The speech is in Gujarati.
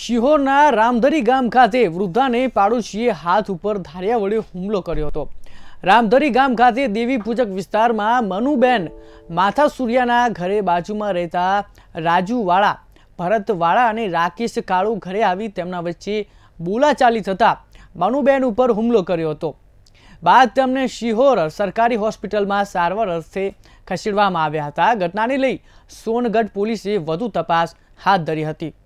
શિહોરના રામધરી ગામ ખાતે વૃદ્ધાને પાડોશીએ હાથ ઉપર ધાર્યા વડે હુમલો કર્યો હતો રામધરી ગામ ખાતે દેવી પૂજક વિસ્તારમાં મનુબેન માથા સૂર્યાના ઘરે બાજુમાં રહેતા રાજુવાળા ભરતવાળા અને રાકેશ કાળુ ઘરે આવી તેમના વચ્ચે બોલાચાલી થતાં મનુબેન ઉપર હુમલો કર્યો હતો બાદ તેમને શિહોર સરકારી હોસ્પિટલમાં સારવાર અર્થે ખસેડવામાં આવ્યા હતા ઘટનાને લઈ સોનગઢ પોલીસે વધુ તપાસ હાથ ધરી હતી